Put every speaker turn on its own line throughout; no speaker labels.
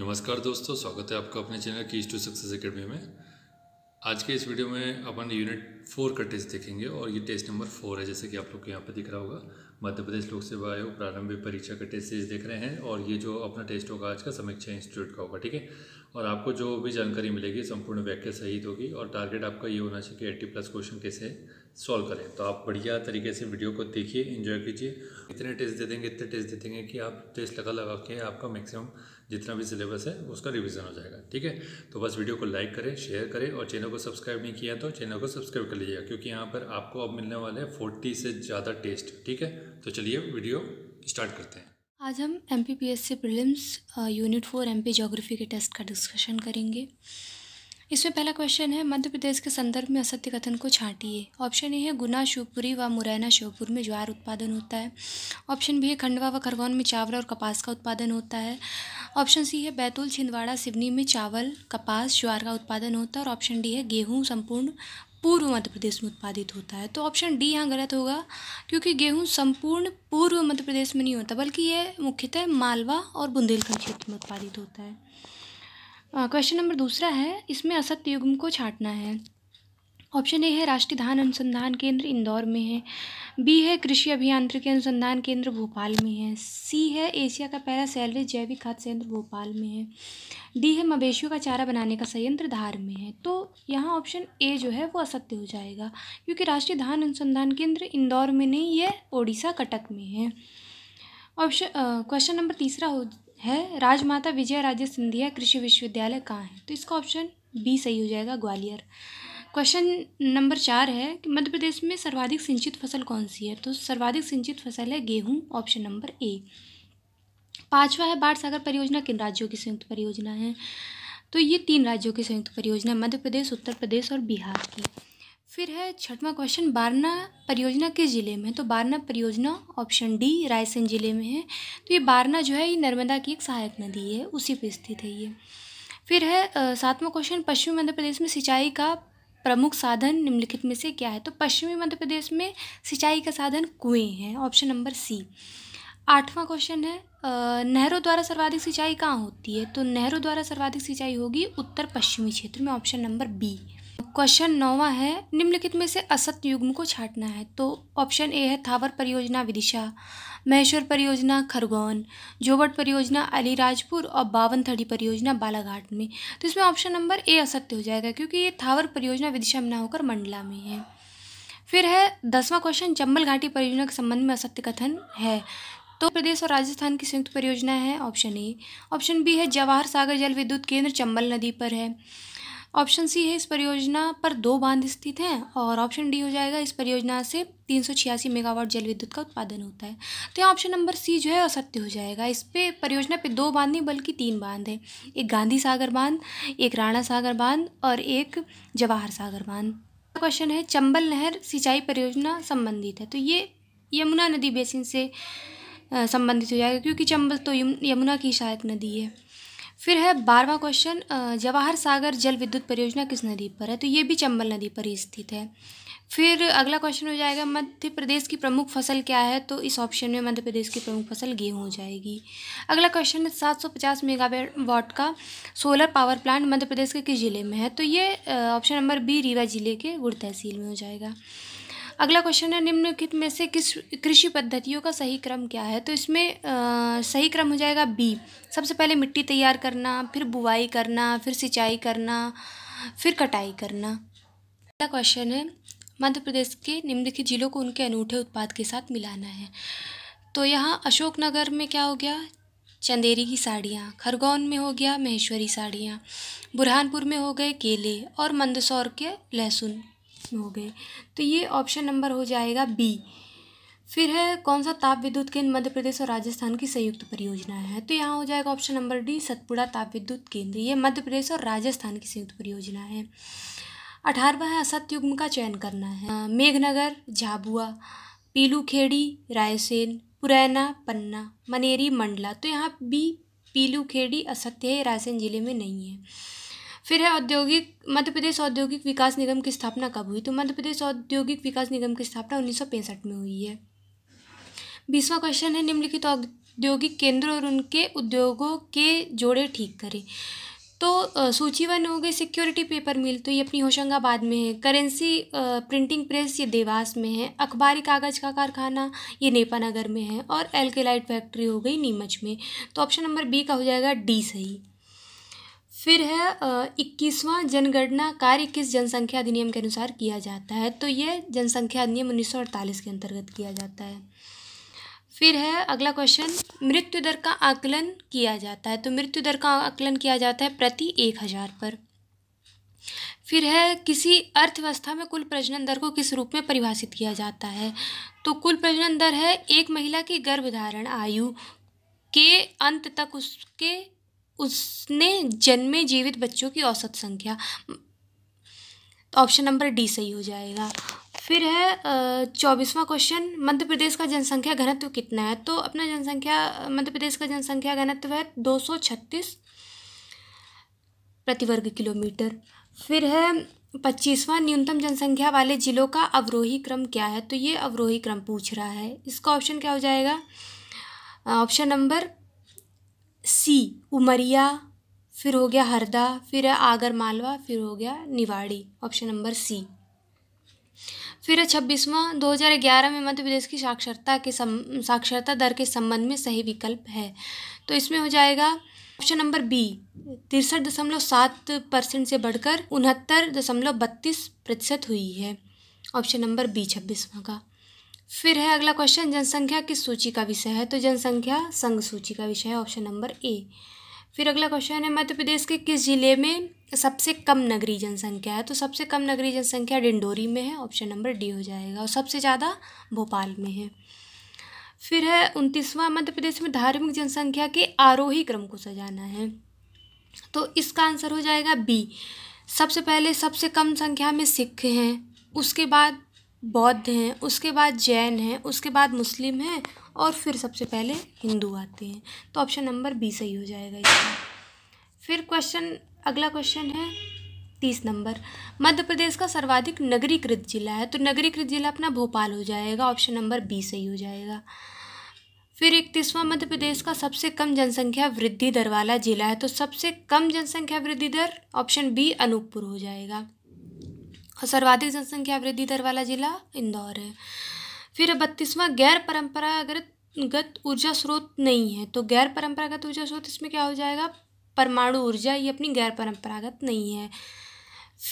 नमस्कार दोस्तों स्वागत है आपका अपने चैनल की टू सक्सेस अकेडमी में आज के इस वीडियो में अपन यूनिट फोर का टेस्ट देखेंगे और ये टेस्ट नंबर फोर है जैसे कि आप लोग को यहाँ पर दिख रहा होगा मध्य प्रदेश लोक सेवा आयोग प्रारंभिक परीक्षा का टेस्ट सीरीज देख रहे हैं और ये जो अपना टेस्ट होगा आज का समीक्षा इंस्टीट्यूट का होगा ठीक है और आपको जो भी जानकारी मिलेगी संपूर्ण व्याख्या सहित होगी और टारगेट आपका ये होना चाहिए कि एट्टी प्लस क्वेश्चन कैसे सॉल्व करें तो आप बढ़िया तरीके से वीडियो को देखिए इन्जॉय कीजिए इतने टेस्ट दे देंगे इतने टेस्ट दे देंगे कि आप टेस्ट लगा लगा के आपका मैक्सिमम जितना भी सिलेबस है उसका रिविज़न हो जाएगा ठीक है तो बस वीडियो को लाइक करें शेयर करें और चैनल को सब्सक्राइब नहीं किया तो चैनल को सब्सक्राइब कर लीजिएगा क्योंकि यहाँ पर आपको अब मिलने वाले हैं फोर्टी से ज़्यादा टेस्ट ठीक है तो चलिए वीडियो स्टार्ट करते हैं आज हम M P P S C prelims unit four M P geography के टेस्ट का डिस्कशन करेंगे इसमें पहला क्वेश्चन है मध्य प्रदेश के संदर्भ में असत्य कथन को छाटिए ऑप्शन ए है गुना शिवपुरी व मुरैना शिवपुर में ज्वार उत्पादन होता है ऑप्शन बी है खंडवा व खरगोन में चावल और कपास का उत्पादन होता है ऑप्शन सी है बैतूल छिंदवाड़ा सिवनी में चावल कपास ज्वार का उत्पादन होता है और ऑप्शन डी है गेहूँ संपूर्ण पूर्व मध्य प्रदेश में उत्पादित होता है तो ऑप्शन डी यहाँ गलत होगा क्योंकि गेहूँ संपूर्ण पूर्व मध्य प्रदेश में नहीं होता बल्कि यह मुख्यतः मालवा और बुंदेलखंड क्षेत्र में उत्पादित होता है क्वेश्चन नंबर दूसरा है इसमें असत्य युग्म को छाटना है ऑप्शन ए है राष्ट्रीय धान अनुसंधान केंद्र इंदौर में है बी है कृषि अभियांत्रिकी अनुसंधान केंद्र भोपाल में है सी है एशिया का पहला सैलरी जैविक खाद्य संयंत्र भोपाल में है डी है मवेशियों का चारा बनाने का संयंत्र धार में है तो यहाँ ऑप्शन ए जो है वो असत्य हो जाएगा क्योंकि राष्ट्रीय धान अनुसंधान केंद्र इंदौर में नहीं ये ओडिशा कटक में है ऑप्शन क्वेश्चन नंबर तीसरा हो है राजमाता विजय राजे सिंधिया कृषि विश्वविद्यालय कहाँ है तो इसका ऑप्शन बी सही हो जाएगा ग्वालियर क्वेश्चन नंबर चार है कि मध्य प्रदेश में सर्वाधिक सिंचित फसल कौन सी है तो सर्वाधिक सिंचित फसल है गेहूँ ऑप्शन नंबर ए पांचवा है बाढ़ सागर परियोजना किन राज्यों की संयुक्त परियोजना है तो ये तीन राज्यों की संयुक्त परियोजना है मध्य प्रदेश उत्तर प्रदेश और बिहार की फिर है छठवां क्वेश्चन बारना परियोजना किस जिले में है तो बारना परियोजना ऑप्शन डी रायसेन जिले में है तो ये बारना जो है ये नर्मदा की एक सहायक नदी है उसी पर स्थित है ये फिर है सातवां क्वेश्चन पश्चिमी मध्य प्रदेश में सिंचाई का प्रमुख साधन निम्नलिखित में से क्या है तो पश्चिमी मध्य प्रदेश में सिंचाई का साधन कुएँ हैं ऑप्शन नंबर सी आठवां क्वेश्चन है नहरों द्वारा सर्वाधिक सिंचाई कहाँ होती है तो नहरों द्वारा सर्वाधिक सिंचाई होगी उत्तर पश्चिमी क्षेत्र में ऑप्शन नंबर बी क्वेश्चन नौवा है निम्नलिखित में से असत युग्म को छाटना है तो ऑप्शन ए है थावर परियोजना विदिशा महेश्वर परियोजना खरगोन जोबट परियोजना अलीराजपुर और बावन थड़ी परियोजना बालाघाट में तो इसमें ऑप्शन नंबर ए असत्य हो जाएगा क्योंकि ये थावर परियोजना विदिशा में ना होकर मंडला में है फिर है दसवां क्वेश्चन चंबल घाटी परियोजना के संबंध में असत्य कथन है तो प्रदेश और राजस्थान की संयुक्त परियोजना है ऑप्शन ए ऑप्शन बी है जवाहर सागर जल विद्युत केंद्र चंबल नदी पर है ऑप्शन सी है इस परियोजना पर दो बांध स्थित हैं और ऑप्शन डी हो जाएगा इस परियोजना से तीन सौ छियासी मेगावाट जल विद्युत का उत्पादन होता है तो यहाँ ऑप्शन नंबर सी जो है असत्य हो जाएगा इस पे परियोजना पे दो बांध नहीं बल्कि तीन बांध है एक गांधी सागर बांध एक राणा सागर बांध और एक जवाहर सागर बांध क्वेश्चन है चंबल नहर सिंचाई परियोजना संबंधित है तो ये यमुना नदी बेसिन से संबंधित हो जाएगा क्योंकि चंबल तो यमुना की सहायक नदी है फिर है बारहवा क्वेश्चन जवाहर सागर जल विद्युत परियोजना किस नदी पर है तो ये भी चंबल नदी पर ही स्थित है फिर अगला क्वेश्चन हो जाएगा मध्य प्रदेश की प्रमुख फसल क्या है तो इस ऑप्शन में मध्य प्रदेश की प्रमुख फसल गेहूँ हो जाएगी अगला क्वेश्चन है सात सौ पचास मेगावेट वॉट का solar power plant Madhya Pradesh के किस जिले में है तो ये ऑप्शन नंबर बी रीवा जिले के गुड़ तहसील में हो जाएगा अगला क्वेश्चन है निम्नलिखित में से किस कृषि पद्धतियों का सही क्रम क्या है तो इसमें आ, सही क्रम हो जाएगा बी सबसे पहले मिट्टी तैयार करना फिर बुआई करना फिर सिंचाई करना फिर कटाई करना अगला क्वेश्चन है मध्य प्रदेश के निम्नलिखित जिलों को उनके अनूठे उत्पाद के साथ मिलाना है तो यहाँ अशोकनगर में क्या हो गया चंदेरी की साड़ियाँ खरगोन में हो गया महेश्वरी साड़ियाँ बुरहानपुर में हो गए केले और मंदसौर के लहसुन क्यों हो गए तो ये ऑप्शन नंबर हो जाएगा बी फिर है कौन सा ताप विद्युत केंद्र मध्य प्रदेश और राजस्थान की संयुक्त परियोजना है तो यहाँ हो जाएगा ऑप्शन नंबर डी सतपुड़ा ताप विद्युत केंद्र ये मध्य प्रदेश और राजस्थान की संयुक्त परियोजना है अठारहवा है असत्युग्म का चयन करना है मेघनगर झाबुआ पीलूखेड़ी रायसेन पुरैना पन्ना मनेरी मंडला तो यहाँ बी पीलूखेड़ी असत्य है रायसेन जिले में नहीं है फिर है औद्योगिक मध्य प्रदेश औद्योगिक विकास निगम की स्थापना कब हुई तो मध्य प्रदेश औद्योगिक विकास निगम की स्थापना उन्नीस में हुई है बीसवा क्वेश्चन है निम्नलिखित तो औद्योगिक केंद्र और उनके उद्योगों के जोड़े ठीक करें तो सूची वन हो गई सिक्योरिटी पेपर मिल तो ये अपनी होशंगाबाद में है करेंसी प्रिंटिंग प्रेस ये देवास में है अखबारी कागज़ का कारखाना ये नेपानगर में है और एल्केलाइट फैक्ट्री हो गई नीमच में तो ऑप्शन नंबर बी का हो जाएगा डी सही फिर है इक्कीसवां जनगणना कार्य किस जनसंख्या अधिनियम के अनुसार किया जाता है तो ये जनसंख्या अधिनियम उन्नीस सौ अड़तालीस के अंतर्गत किया जाता है फिर है अगला क्वेश्चन मृत्यु दर का आकलन किया जाता है तो मृत्यु दर का आकलन किया जाता है प्रति एक हज़ार पर फिर है किसी अर्थव्यवस्था में कुल प्रजनन दर को किस रूप में परिभाषित किया जाता है तो कुल प्रजनन दर है एक महिला की गर्भधारण आयु के अंत तक उसके उसने जन्मे जीवित बच्चों की औसत संख्या ऑप्शन नंबर डी सही हो जाएगा फिर है चौबीसवां क्वेश्चन मध्य प्रदेश का जनसंख्या घनत्व कितना है तो अपना जनसंख्या मध्य प्रदेश का जनसंख्या घनत्व है दो सौ छत्तीस प्रति वर्ग किलोमीटर फिर है पच्चीसवां न्यूनतम जनसंख्या वाले जिलों का अवरोही क्रम क्या है तो ये अवरोही क्रम पूछ रहा है इसका ऑप्शन क्या हो जाएगा ऑप्शन नंबर सी उमरिया फिर हो गया हरदा फिर है आगर मालवा फिर हो गया निवाड़ी ऑप्शन नंबर सी फिर है हज़ार ग्यारह में मध्य प्रदेश की साक्षरता के सम साक्षरता दर के संबंध में सही विकल्प है तो इसमें हो जाएगा ऑप्शन नंबर बी तिरसठ दशमलव सात परसेंट से बढ़कर उनहत्तर दशमलव बत्तीस प्रतिशत हुई है ऑप्शन नंबर बी छब्बीसवा का फिर है अगला क्वेश्चन जनसंख्या किस सूची का विषय है तो जनसंख्या संघ सूची का विषय है ऑप्शन नंबर ए फिर अगला क्वेश्चन है मध्य प्रदेश के किस जिले में सबसे कम नगरीय जनसंख्या है तो सबसे कम नगरीय जनसंख्या डिंडोरी में है ऑप्शन नंबर डी हो जाएगा और सबसे ज़्यादा भोपाल में है फिर है उनतीसवां मध्य प्रदेश में धार्मिक जनसंख्या के आरोही क्रम को सजाना है तो इसका आंसर हो जाएगा बी सबसे पहले सबसे कम संख्या में सिख हैं उसके बाद बौद्ध हैं उसके बाद जैन हैं उसके बाद मुस्लिम हैं और फिर सबसे पहले हिंदू आते हैं तो ऑप्शन नंबर बी सही हो जाएगा इसका फिर क्वेश्चन अगला क्वेश्चन है तीस नंबर मध्य प्रदेश का सर्वाधिक नगरीकृत जिला है तो नगरीकृत जिला अपना भोपाल हो जाएगा ऑप्शन नंबर बी सही हो जाएगा फिर इकतीसवां मध्य प्रदेश का सबसे कम जनसंख्या वृद्धि दर वाला जिला है तो सबसे कम जनसंख्या वृद्धि दर ऑप्शन बी अनूपपुर हो जाएगा और सर्वाधिक जनसंख्या वृद्धि दर वाला जिला इंदौर है फिर बत्तीसवां गैर परंपरागत गत ऊर्जा स्रोत नहीं है तो गैर परंपरागत ऊर्जा स्रोत इसमें क्या हो जाएगा परमाणु ऊर्जा ये अपनी गैर परंपरागत नहीं है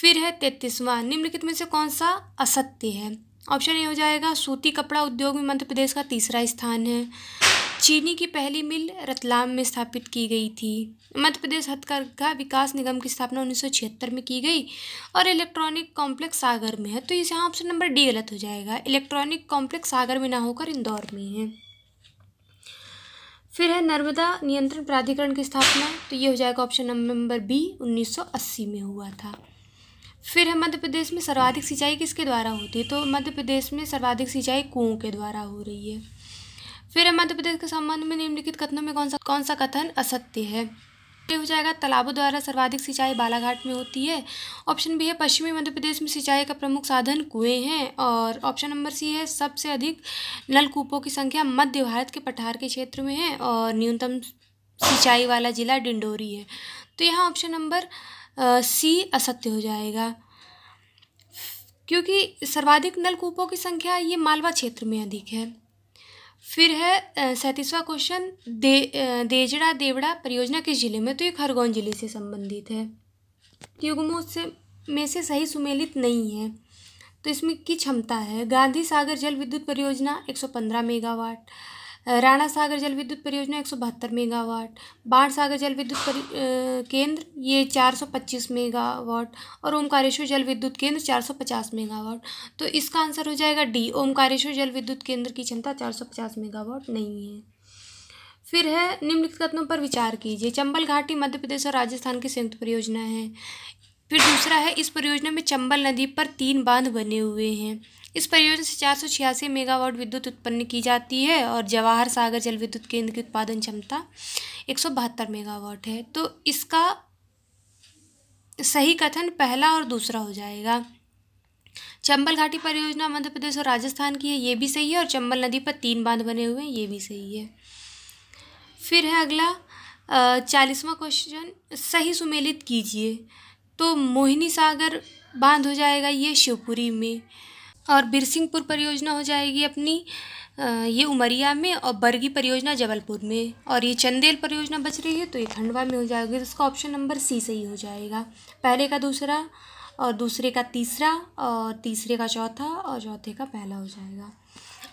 फिर है तैतीसवां निम्नलिखित में से कौन सा असत्य है ऑप्शन ए हो जाएगा सूती कपड़ा उद्योग में मध्य प्रदेश का तीसरा स्थान है चीनी की पहली मिल रतलाम में स्थापित की गई थी मध्य प्रदेश हथकरघा विकास निगम की स्थापना उन्नीस में की गई और इलेक्ट्रॉनिक कॉम्प्लेक्स सागर में है तो इस यहाँ ऑप्शन नंबर डी गलत हो जाएगा इलेक्ट्रॉनिक कॉम्प्लेक्स सागर में ना होकर इंदौर में है फिर है नर्मदा नियंत्रण प्राधिकरण की स्थापना तो ये हो जाएगा ऑप्शन नंबर बी उन्नीस में हुआ था फिर है मध्य प्रदेश में सर्वाधिक सिंचाई किसके द्वारा होती है तो मध्य प्रदेश में सर्वाधिक सिंचाई कुओं के द्वारा हो रही है फिर मध्य प्रदेश के संबंध में निम्नलिखित कथनों में कौन सा कौन सा कथन असत्य है हो जाएगा तालाबों द्वारा सर्वाधिक सिंचाई बालाघाट में होती है ऑप्शन बी है पश्चिमी मध्य प्रदेश में सिंचाई का प्रमुख साधन कुएं हैं और ऑप्शन नंबर सी है सबसे अधिक नलकूपों की संख्या मध्य भारत के पठार के क्षेत्र में है और न्यूनतम सिंचाई वाला जिला डिंडोरी है तो यहाँ ऑप्शन नंबर सी असत्य हो जाएगा क्योंकि सर्वाधिक नलकूपों की संख्या ये मालवा क्षेत्र में अधिक है फिर है सैंतीसवा क्वेश्चन दे देजड़ा देवड़ा परियोजना किस जिले में तो ये खरगोन जिले से संबंधित है युग्मों से में से सही सुमेलित नहीं है तो इसमें की क्षमता है गांधी सागर जल विद्युत परियोजना एक सौ पंद्रह मेगावाट राणा सागर जल विद्युत परियोजना एक सौ बहत्तर मेगावाट बाढ़ सागर जल विद्युत केंद्र ये चार सौ पच्चीस मेगावाट और ओमकारेश्वर जल विद्युत केंद्र चार सौ पचास मेगावाट तो इसका आंसर हो जाएगा डी ओमकारेश्वर जल विद्युत केंद्र की क्षमता चार सौ पचास मेगावाट नहीं है फिर है निम्नलिखित कथनों पर विचार कीजिए चंबल घाटी मध्य प्रदेश और राजस्थान की संयुक्त परियोजना है फिर दूसरा है इस परियोजना में चंबल नदी पर तीन बांध बने हुए हैं इस परियोजना से चार सौ छियासी मेगावाट विद्युत उत्पन्न की जाती है और जवाहर सागर जल विद्युत केंद्र की उत्पादन क्षमता एक सौ बहत्तर मेगावाट है तो इसका सही कथन पहला और दूसरा हो जाएगा चंबल घाटी परियोजना मध्य प्रदेश और राजस्थान की है ये भी सही है और चंबल नदी पर तीन बांध बने हुए हैं ये भी सही है फिर है अगला चालीसवा क्वेश्चन सही सुमेलित कीजिए तो मोहिनी सागर बांध हो जाएगा ये शिवपुरी में और बिरसिंहपुर परियोजना हो जाएगी अपनी ये उमरिया में और बरगी परियोजना जबलपुर में और ये चंदेल परियोजना बच रही है तो ये खंडवा में हो जाएगी तो इसका ऑप्शन नंबर सी सही हो जाएगा पहले का दूसरा और दूसरे का तीसरा और तीसरे का चौथा और चौथे का पहला हो जाएगा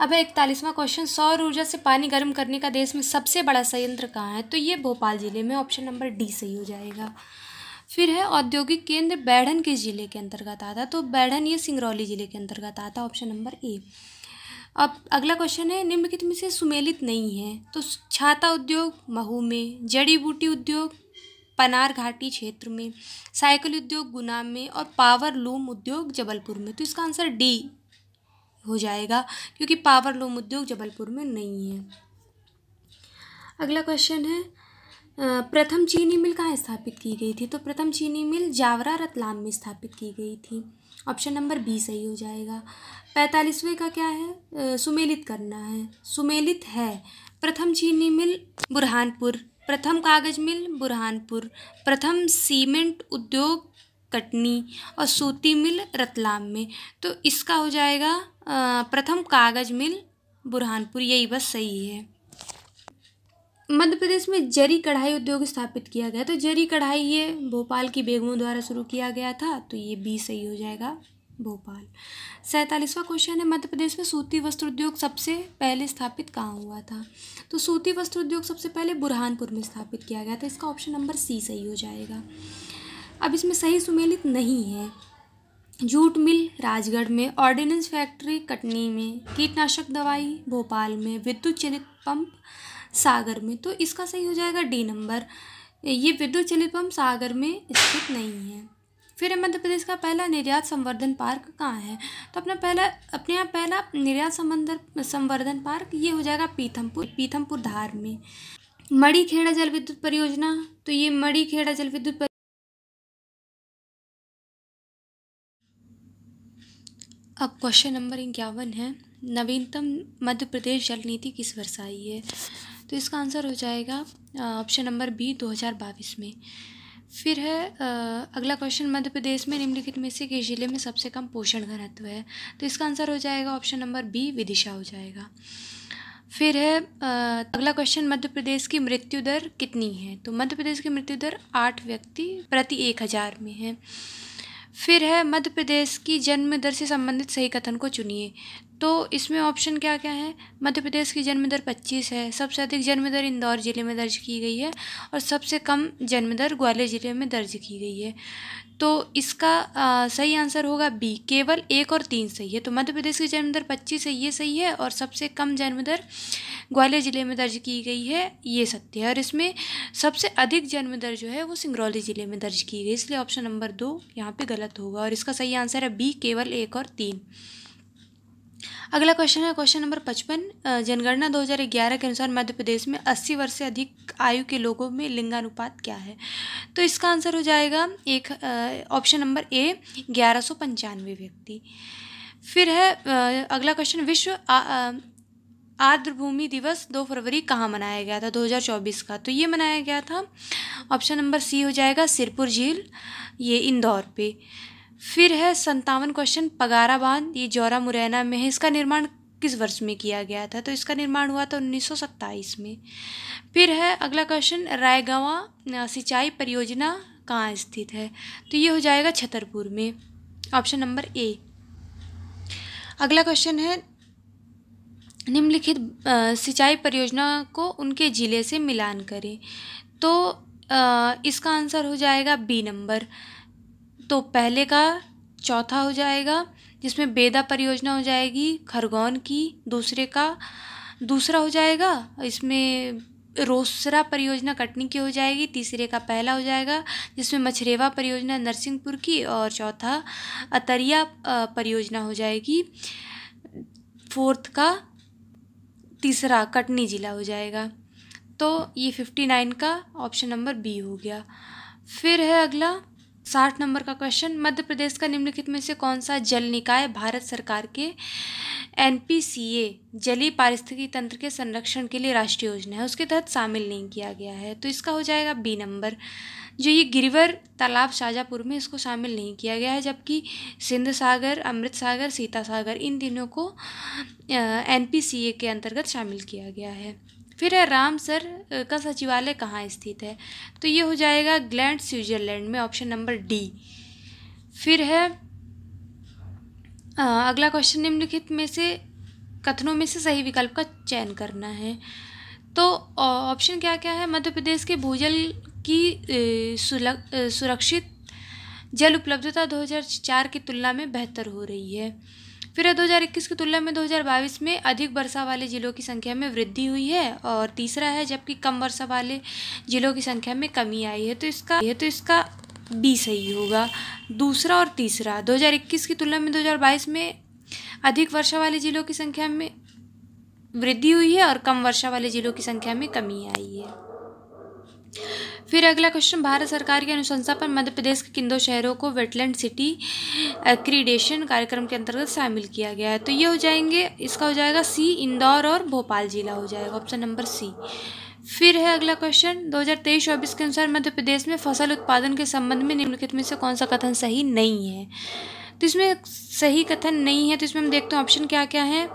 अब है इकतालीसवां क्वेश्चन सौर ऊर्जा से पानी गर्म करने का देश में सबसे बड़ा संयंत्र कहाँ है तो ये भोपाल ज़िले में ऑप्शन नंबर डी सही हो जाएगा फिर है औद्योगिक केंद्र बैढ़न किस जिले के अंतर्गत आता तो बैढ़न ये सिंगरौली जिले के अंतर्गत आता ऑप्शन नंबर ए अब अगला क्वेश्चन है निम्नलिखित में से सुमेलित नहीं है तो छाता उद्योग महू में जड़ी बूटी उद्योग पनार घाटी क्षेत्र में साइकिल उद्योग गुना में और पावर लूम उद्योग जबलपुर में तो इसका आंसर डी हो जाएगा क्योंकि पावर लूम उद्योग जबलपुर में नहीं है अगला क्वेश्चन है प्रथम चीनी मिल कहाँ स्थापित की गई थी तो प्रथम चीनी मिल जावरा रतलाम में स्थापित की गई थी ऑप्शन नंबर बी सही हो जाएगा पैंतालीसवें का क्या है सुमेलित करना है सुमेलित है प्रथम चीनी मिल बुरहानपुर प्रथम कागज मिल बुरहानपुर प्रथम सीमेंट उद्योग कटनी और सूती मिल रतलाम में तो इसका हो जाएगा प्रथम कागज मिल बुरहानपुर यही बस सही है मध्य प्रदेश में जरी कढ़ाई उद्योग स्थापित किया गया तो जरी कढ़ाई ये भोपाल की बेगमों द्वारा शुरू किया गया था तो ये बी सही हो जाएगा भोपाल सैंतालीसवां क्वेश्चन है मध्य प्रदेश में सूती वस्त्र उद्योग सबसे पहले स्थापित कहाँ हुआ था तो सूती वस्त्र उद्योग सबसे पहले बुरहानपुर में स्थापित किया गया था इसका ऑप्शन नंबर सी सही हो जाएगा अब इसमें सही सुमेलित नहीं है जूट मिल राजगढ़ में ऑर्डिनेंस फैक्ट्री कटनी में कीटनाशक दवाई भोपाल में विद्युत चलित पंप सागर में तो इसका सही हो जाएगा डी नंबर ये विद्युत चलित पंप सागर में स्थित नहीं है फिर मध्य प्रदेश का पहला निर्यात संवर्धन पार्क कहाँ है तो अपना पहला अपने यहाँ पहला निर्यात संबंधन संवर्धन पार्क ये हो जाएगा पीथमपुर पीथमपुर धार में मड़ी खेड़ा जल विद्युत परियोजना तो ये मड़ी खेड़ा जल विद्युत अब क्वेश्चन नंबर इक्यावन है नवीनतम मध्य प्रदेश जल नीति किस वर्ष आई है तो इसका आंसर हो जाएगा ऑप्शन नंबर बी बाईस में फिर है अगला क्वेश्चन मध्य प्रदेश में निम्नलिखित में से किस जिले में सबसे कम पोषण घनत्व है तो इसका आंसर हो जाएगा ऑप्शन नंबर बी विदिशा हो जाएगा फिर है अगला क्वेश्चन मध्य प्रदेश की मृत्यु दर कितनी है तो मध्य प्रदेश की मृत्यु दर आठ व्यक्ति प्रति एक हज़ार में है फिर है मध्य प्रदेश की जन्म दर से संबंधित सही कथन को चुनिए तो इसमें ऑप्शन क्या क्या है मध्य प्रदेश की जन्म दर पच्चीस है सबसे अधिक जन्म दर इंदौर ज़िले में दर्ज की गई है और सबसे कम जन्म दर ग्वालियर ज़िले में दर्ज की गई है तो इसका आ, सही आंसर होगा बी केवल एक और तीन सही है तो मध्य प्रदेश की जन्म दर पच्चीस है ये सही है और सबसे कम जन्म दर ग्वालियर ज़िले में दर्ज की गई है ये सत्य है और इसमें सबसे अधिक जन्म दर जो है वो सिंगरौली ज़िले में दर्ज की गई इसलिए ऑप्शन नंबर दो यहाँ पर गलत होगा और इसका सही आंसर है बी केवल एक और तीन अगला क्वेश्चन है क्वेश्चन नंबर पचपन जनगणना 2011 के अनुसार मध्य प्रदेश में 80 वर्ष से अधिक आयु के लोगों में लिंगानुपात क्या है तो इसका आंसर हो जाएगा एक ऑप्शन नंबर ए ग्यारह सौ पंचानवे व्यक्ति फिर है अगला क्वेश्चन विश्व आर्द्र भूमि आर्द्रभूमि दिवस दो फरवरी कहाँ मनाया गया था 2024 का तो ये मनाया गया था ऑप्शन नंबर सी हो जाएगा सिरपुर झील ये इंदौर पे फिर है संतावन क्वेश्चन पगारा बांध ये जौरा मुरैना में है इसका निर्माण किस वर्ष में किया गया था तो इसका निर्माण हुआ था उन्नीस में फिर है अगला क्वेश्चन रायगावा सिंचाई परियोजना कहाँ स्थित है तो ये हो जाएगा छतरपुर में ऑप्शन नंबर ए अगला क्वेश्चन है निम्नलिखित सिंचाई परियोजना को उनके ज़िले से मिलान करें तो आ, इसका आंसर हो जाएगा बी नंबर तो पहले का चौथा हो जाएगा जिसमें बेदा परियोजना हो जाएगी खरगोन की दूसरे का दूसरा हो जाएगा इसमें रोसरा परियोजना कटनी की हो जाएगी तीसरे का पहला हो जाएगा जिसमें मछरेवा परियोजना नरसिंहपुर की और चौथा अतरिया परियोजना हो जाएगी फोर्थ का तीसरा कटनी ज़िला हो जाएगा तो ये फिफ्टी नाइन का ऑप्शन नंबर बी हो गया फिर है अगला साठ नंबर का क्वेश्चन मध्य प्रदेश का निम्नलिखित में से कौन सा जल निकाय भारत सरकार के एन पी सी ए जलीय पारिस्थितिकी तंत्र के संरक्षण के लिए राष्ट्रीय योजना है उसके तहत शामिल नहीं किया गया है तो इसका हो जाएगा बी नंबर जो ये गिरिवर तालाब शाहजहाँपुर में इसको शामिल नहीं किया गया है जबकि सिंध सागर अमृत सागर सीता सागर इन तीनों को एन पी सी ए के अंतर्गत शामिल किया गया है फिर है राम सर का सचिवालय कहाँ स्थित है तो ये हो जाएगा ग्लैंड स्विट्जरलैंड में ऑप्शन नंबर डी फिर है आ, अगला क्वेश्चन निम्नलिखित में से कथनों में से सही विकल्प का चयन करना है तो ऑप्शन क्या क्या है मध्य प्रदेश के भूजल की सुरक्षित जल उपलब्धता 2004 की तुलना में बेहतर हो रही है फिर 2021 की तुलना में 2022 में अधिक वर्षा वाले ज़िलों की संख्या में वृद्धि हुई है और तीसरा है जबकि कम वर्षा वाले ज़िलों की संख्या में कमी आई है तो इसका यह तो इसका बी सही होगा दूसरा और तीसरा 2021 की तुलना में 2022 में अधिक वर्षा वाले ज़िलों की संख्या में वृद्धि हुई है और कम वर्षा वाले ज़िलों की संख्या में कमी आई है फिर अगला क्वेश्चन भारत सरकार की अनुशंसा पर मध्य प्रदेश के किन दो शहरों को वेटलैंड सिटी क्रीडेशन कार्यक्रम के अंतर्गत शामिल किया गया है तो ये हो जाएंगे इसका हो जाएगा सी इंदौर और भोपाल जिला हो जाएगा ऑप्शन नंबर सी फिर है अगला क्वेश्चन 2023 चौबीस के अनुसार मध्य प्रदेश में फसल उत्पादन के संबंध में निम्नलिखित में से कौन सा कथन सही नहीं है तो इसमें सही कथन नहीं है तो इसमें हम देखते हैं ऑप्शन क्या क्या है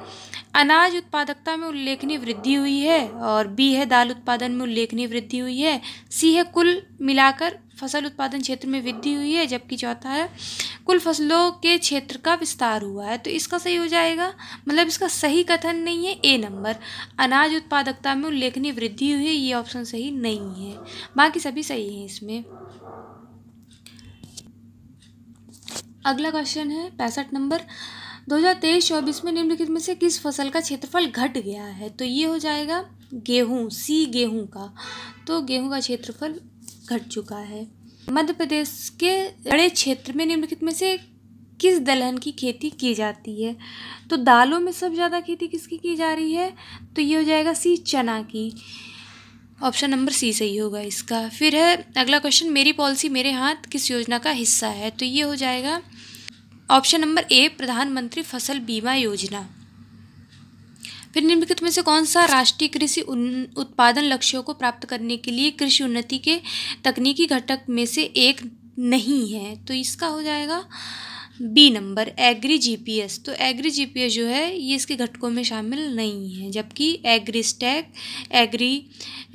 अनाज उत्पादकता में उल्लेखनीय वृद्धि हुई है और बी है दाल उत्पादन में उल्लेखनीय वृद्धि हुई है सी है कुल मिलाकर फसल उत्पादन क्षेत्र में वृद्धि हुई है जबकि चौथा है कुल फसलों के क्षेत्र का विस्तार हुआ है तो इसका सही हो जाएगा मतलब इसका सही कथन नहीं है ए नंबर अनाज उत्पादकता में उल्लेखनीय वृद्धि हुई है ये ऑप्शन सही नहीं है बाकी सभी सही हैं इसमें अगला क्वेश्चन है पैंसठ नंबर तेईस चौबीस में निम्नलिखित में से किस फसल का क्षेत्रफल घट गया है तो ये हो जाएगा गेहूँ सी गेहूँ का तो गेहूँ का क्षेत्रफल घट चुका है मध्य प्रदेश के बड़े क्षेत्र में निम्नलिखित में से किस दलहन की खेती की जाती है तो दालों में सब ज़्यादा खेती किसकी की जा रही है तो ये हो जाएगा सी चना की ऑप्शन नंबर सी सही होगा इसका फिर है अगला क्वेश्चन मेरी पॉलिसी मेरे हाथ किस योजना का हिस्सा है तो ये हो जाएगा ऑप्शन नंबर ए प्रधानमंत्री फसल बीमा योजना फिर निम्नलिखित में से कौन सा राष्ट्रीय कृषि उत्पादन लक्ष्यों को प्राप्त करने के लिए कृषि उन्नति के तकनीकी घटक में से एक नहीं है तो इसका हो जाएगा बी नंबर एग्री जीपीएस तो एग्री जीपीएस जो है ये इसके घटकों में शामिल नहीं है जबकि एग्री स्टैक एग्री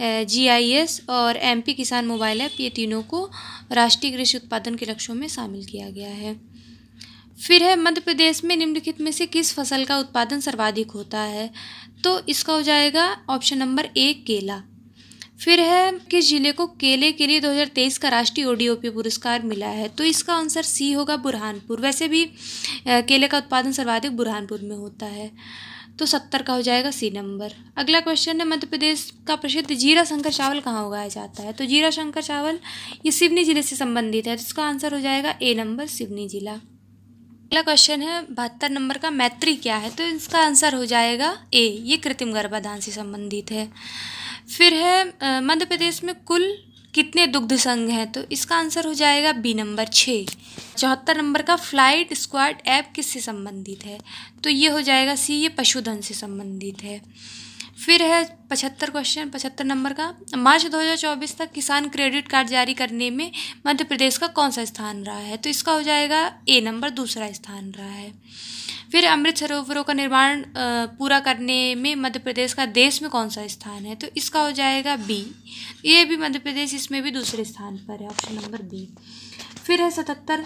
जीआईएस और एमपी किसान मोबाइल ऐप ये तीनों को राष्ट्रीय कृषि उत्पादन के लक्ष्यों में शामिल किया गया है फिर है मध्य प्रदेश में निम्नलिखित में से किस फसल का उत्पादन सर्वाधिक होता है तो इसका हो जाएगा ऑप्शन नंबर ए केला फिर है किस जिले को केले के लिए 2023 का राष्ट्रीय ओडीओपी पुरस्कार मिला है तो इसका आंसर सी होगा बुरहानपुर वैसे भी केले का उत्पादन सर्वाधिक बुरहानपुर में होता है तो सत्तर का हो जाएगा सी नंबर अगला क्वेश्चन है मध्य प्रदेश का प्रसिद्ध जीरा शंकर चावल कहाँ उगाया जाता है तो जीरा शंकर चावल ये सिवनी जिले से संबंधित है तो इसका आंसर हो जाएगा ए नंबर सिवनी जिला अगला क्वेश्चन है बहत्तर नंबर का मैत्री क्या है तो इसका आंसर हो जाएगा ए ये कृत्रिम गर्भाधान से संबंधित है फिर है मध्य प्रदेश में कुल कितने दुग्ध संघ हैं तो इसका आंसर हो जाएगा बी नंबर छः चौहत्तर नंबर का फ्लाइट स्क्वाड ऐप किससे संबंधित है तो ये हो जाएगा सी ये पशुधन से संबंधित है फिर है पचहत्तर क्वेश्चन पचहत्तर नंबर का मार्च 2024 तक किसान क्रेडिट कार्ड जारी करने में मध्य प्रदेश का कौन सा स्थान रहा है तो इसका हो जाएगा ए नंबर दूसरा स्थान रहा है फिर अमृत सरोवरों का निर्माण पूरा करने में मध्य प्रदेश का देश में कौन सा स्थान है तो इसका हो जाएगा बी ये भी मध्य प्रदेश इसमें भी दूसरे स्थान पर है ऑप्शन नंबर बी फिर है सतहत्तर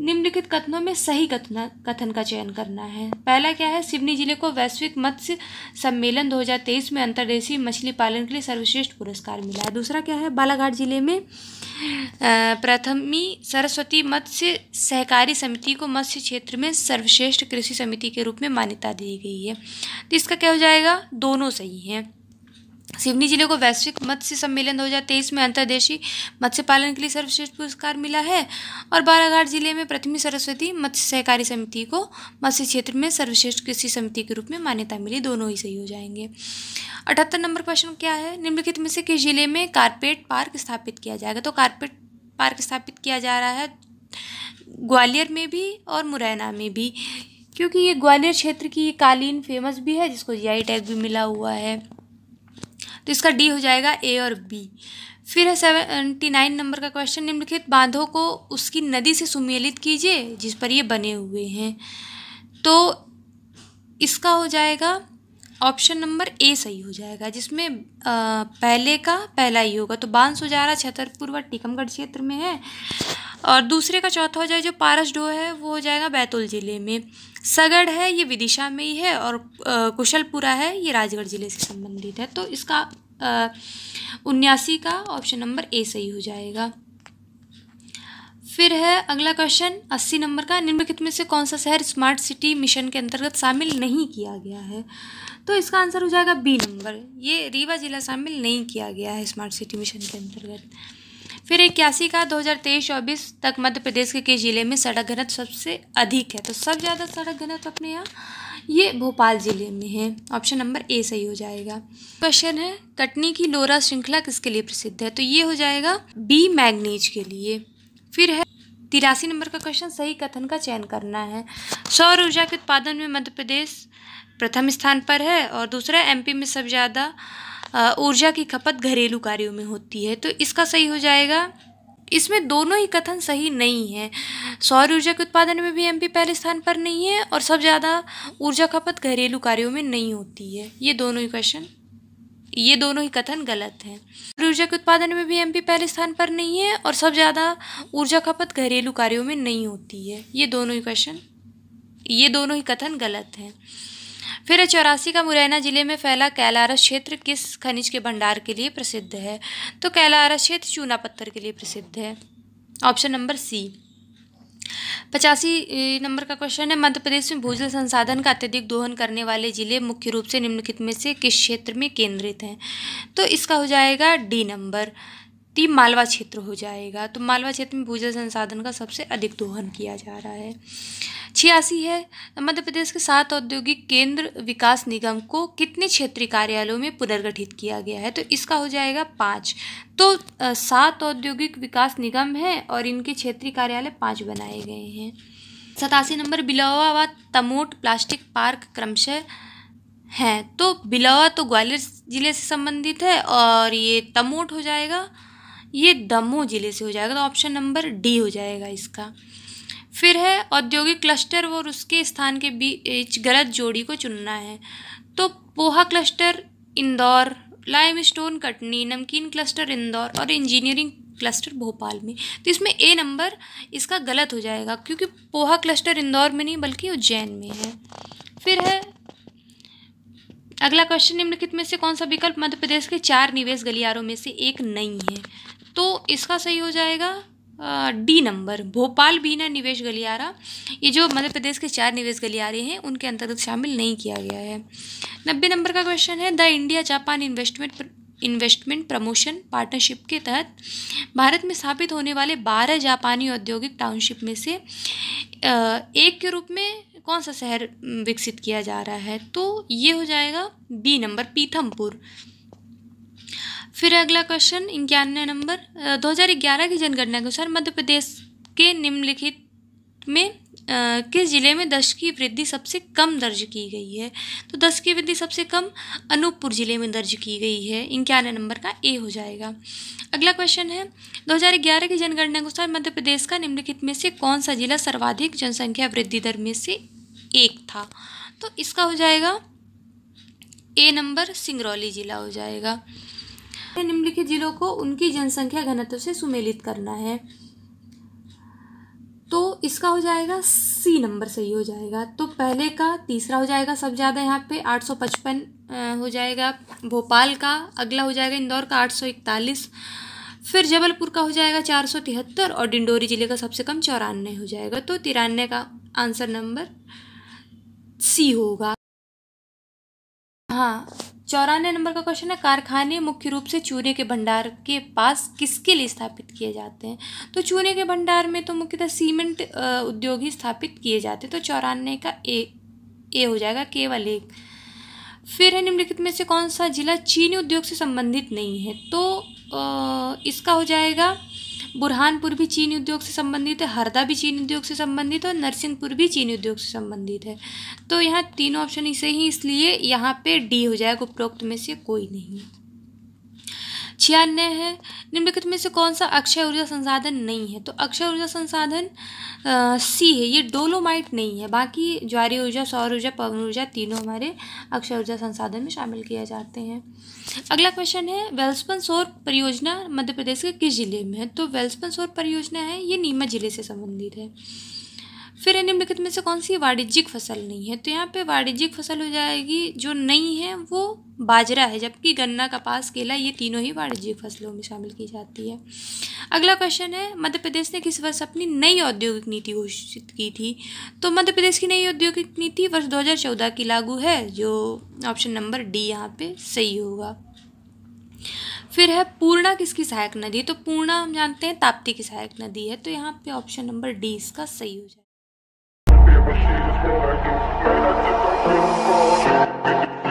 निम्नलिखित कथनों में सही कथन कथन का चयन करना है पहला क्या है सिवनी जिले को वैश्विक मत्स्य सम्मेलन 2023 में अंतर्देशीय मछली पालन के लिए सर्वश्रेष्ठ पुरस्कार मिला है दूसरा क्या है बालाघाट जिले में प्रथमी सरस्वती मत्स्य सहकारी समिति को मत्स्य क्षेत्र में सर्वश्रेष्ठ कृषि समिति के रूप में मान्यता दी गई है तो इसका क्या हो जाएगा दोनों सही हैं सिवनी जिले को वैश्विक मत्स्य सम्मेलन 2023 में अंतर्देशीय मत्स्य पालन के लिए सर्वश्रेष्ठ पुरस्कार मिला है और बालाघाट जिले में प्रथमी सरस्वती मत्स्य सहकारी समिति को मत्स्य क्षेत्र में सर्वश्रेष्ठ कृषि समिति के रूप में मान्यता मिली दोनों ही सही हो जाएंगे अठहत्तर नंबर प्रश्न क्या है निम्नलिखित में से किस जिले में कारपेट पार्क स्थापित किया जाएगा तो कारपेट पार्क स्थापित किया जा रहा है ग्वालियर में भी और मुरैना में भी क्योंकि ये ग्वालियर क्षेत्र की कालीन फेमस भी है जिसको जी टैग भी मिला हुआ है तो इसका डी हो जाएगा ए और बी फिर है सेवेंटी नाइन नंबर का क्वेश्चन निम्नलिखित बांधों को उसकी नदी से सुमेलित कीजिए जिस पर ये बने हुए हैं तो इसका हो जाएगा ऑप्शन नंबर ए सही हो जाएगा जिसमें आ, पहले का पहला ही होगा तो बांसुजारा छतरपुर व टीकमगढ़ क्षेत्र में है और दूसरे का चौथा हो जाए जो पारसडोह है वो हो जाएगा बैतूल ज़िले में सगड़ है ये विदिशा में ही है और कुशलपुरा है ये राजगढ़ ज़िले से संबंधित है तो इसका उन्यासी का ऑप्शन नंबर ए सही हो जाएगा फिर है अगला क्वेश्चन अस्सी नंबर का निम्नलिखित में से कौन सा शहर स्मार्ट सिटी मिशन के अंतर्गत शामिल नहीं किया गया है तो इसका आंसर हो जाएगा बी नंबर ये रीवा ज़िला शामिल नहीं किया गया है स्मार्ट सिटी मिशन के अंतर्गत फिर इक्यासी का दो हज़ार तेईस चौबीस तक मध्य प्रदेश के कई ज़िले में सड़क घनत्व सबसे अधिक है तो सब ज़्यादा सड़क घनत्व अपने यहाँ ये भोपाल ज़िले में है ऑप्शन नंबर ए सही हो जाएगा क्वेश्चन है कटनी की लोरा श्रृंखला किसके लिए प्रसिद्ध है तो ये हो जाएगा बी मैग्नीज के लिए फिर है तिरासी नंबर का क्वेश्चन सही कथन का चयन करना है सौर ऊर्जा के उत्पादन में मध्य प्रदेश प्रथम स्थान पर है और दूसरा एमपी में सब ज़्यादा ऊर्जा की खपत घरेलू कार्यों में होती है तो इसका सही हो जाएगा इसमें दोनों ही कथन सही नहीं है सौर ऊर्जा के उत्पादन में भी एमपी पहले स्थान पर नहीं है और सब ज़्यादा ऊर्जा खपत घरेलू कार्यों में नहीं होती है ये दोनों ही क्वेश्चन ये दोनों ही कथन गलत हैं सौर ऊर्जा के उत्पादन में भी एमपी पहले स्थान पर नहीं है और सब ज़्यादा ऊर्जा खपत घरेलू कार्यों में नहीं होती है ये दोनों ही क्वेश्चन ये दोनों ही कथन गलत हैं फिर चौरासी का मुरैना जिले में फैला कैलारस क्षेत्र किस खनिज के भंडार के लिए प्रसिद्ध है तो कैलारस क्षेत्र चूना पत्थर के लिए प्रसिद्ध है ऑप्शन नंबर सी पचासी नंबर का क्वेश्चन है मध्य प्रदेश में भूजल संसाधन का अत्यधिक दोहन करने वाले जिले मुख्य रूप से निम्नलिखित में से किस क्षेत्र में केंद्रित हैं तो इसका हो जाएगा डी नंबर ती मालवा क्षेत्र हो जाएगा तो मालवा क्षेत्र में भूजल संसाधन का सबसे अधिक दोहन किया जा रहा है छियासी है मध्य प्रदेश के सात औद्योगिक केंद्र विकास निगम को कितने क्षेत्रीय कार्यालयों में पुनर्गठित किया गया है तो इसका हो जाएगा पाँच तो सात औद्योगिक विकास निगम है और इनके क्षेत्रीय कार्यालय पाँच बनाए गए हैं सतासी नंबर बिलौवा व तमोट प्लास्टिक पार्क क्रमशः हैं तो बिलौवा तो ग्वालियर ज़िले से संबंधित है और ये तमोट हो जाएगा ये दमोह ज़िले से हो जाएगा तो ऑप्शन नंबर डी हो जाएगा इसका फिर है औद्योगिक क्लस्टर और उसके स्थान के बीच गलत जोड़ी को चुनना है तो poha cluster Indore limestone Katni namkeen cluster Indore और इंजीनियरिंग क्लस्टर भोपाल में तो इसमें ए नंबर इसका गलत हो जाएगा क्योंकि पोहा क्लस्टर इंदौर में नहीं बल्कि उज्जैन में है फिर है अगला क्वेश्चन निम्नलिखित में से कौन सा विकल्प मध्य प्रदेश के चार निवेश गलियारों में से एक नहीं है तो इसका सही हो जाएगा डी नंबर भोपाल बीना निवेश गलियारा ये जो मध्य प्रदेश के चार निवेश गलियारे हैं उनके अंतर्गत शामिल नहीं किया गया है नब्बे नंबर का क्वेश्चन है the India Japan investment investment promotion partnership के तहत भारत में स्थापित होने वाले बारह जापानी औद्योगिक टाउनशिप में से एक के रूप में कौन सा शहर विकसित किया जा रहा है तो ये हो जाएगा बी नंबर पीथमपुर फिर अगला क्वेश्चन इक्यानवे नंबर 2011 की जनगणना के अनुसार मध्य प्रदेश के निम्नलिखित में किस जिले में दस की वृद्धि सबसे कम दर्ज की गई है तो दस की वृद्धि सबसे कम अनूपपुर जिले में दर्ज की गई है इक्यानवे नंबर का ए हो जाएगा अगला क्वेश्चन है 2011 की जनगणना के अनुसार मध्य प्रदेश का निम्नलिखित में से कौन सा जिला सर्वाधिक जनसंख्या वृद्धि दर में से एक था तो इसका हो जाएगा ए नंबर सिंगरौली जिला हो जाएगा निम्नलिखित जिलों को उनकी जनसंख्या घनत्व से सुमेलित करना है तो इसका हो जाएगा सी नंबर सही हो जाएगा तो पहले का तीसरा हो जाएगा सब ज़्यादा यहाँ पे 855 हो जाएगा भोपाल का अगला हो जाएगा इंदौर का 841 फिर जबलपुर का हो जाएगा चार सौ तिहत्तर और डिंडोरी जिले का सबसे कम चौरानवे हो जाएगा तो तिरानवे का आंसर नंबर सी होगा हाँ चौरानवे नंबर का क्वेश्चन है कारखाने मुख्य रूप से चूने के भंडार के पास किसके लिए स्थापित किए जाते हैं तो चूने के भंडार में तो मुख्यतः सीमेंट उद्योग ही स्थापित किए जाते हैं तो चौरानवे का ए ए हो जाएगा केवल एक फिर है निम्नलिखित में से कौन सा जिला चीनी उद्योग से संबंधित नहीं है तो आ, इसका हो जाएगा बुरहानपुर भी चीनी उद्योग से संबंधित है हरदा भी चीनी उद्योग से संबंधित है और नरसिंहपुर भी चीनी उद्योग से संबंधित है तो यहाँ तीनों ऑप्शन सही इसलिए यहाँ पे डी हो जाएगा उपरोक्त में से कोई नहीं छियानवे है निम्नलिखित में से कौन सा अक्षय ऊर्जा संसाधन नहीं है तो अक्षय ऊर्जा संसाधन सी है ये डोलोमाइट नहीं है बाकी ज्वारी ऊर्जा सौर ऊर्जा पवन ऊर्जा तीनों हमारे अक्षय ऊर्जा संसाधन में शामिल किए जाते हैं अगला क्वेश्चन है वेल्सपन सौर परियोजना मध्य प्रदेश के किस जिले में है तो वेल्सपन सौर परियोजना है ये नीमच जिले से संबंधित है फिर निम्नलिखित में से कौन सी वाणिज्यिक फसल नहीं है तो यहाँ पे वाणिज्यिक फसल हो जाएगी जो नहीं है वो बाजरा है जबकि गन्ना कपास केला ये तीनों ही वाणिज्यिक फसलों में शामिल की जाती है अगला क्वेश्चन है मध्य प्रदेश ने किस वर्ष अपनी नई औद्योगिक नीति घोषित की थी तो मध्य प्रदेश की नई औद्योगिक नीति वर्ष दो की लागू है जो ऑप्शन नंबर डी यहाँ पे सही होगा फिर है पूर्णा किसकी सहायक नदी तो पूर्णा हम जानते हैं ताप्ती की सहायक नदी है तो यहाँ पे ऑप्शन नंबर डी इसका सही हो जाए machine is working, and I just don't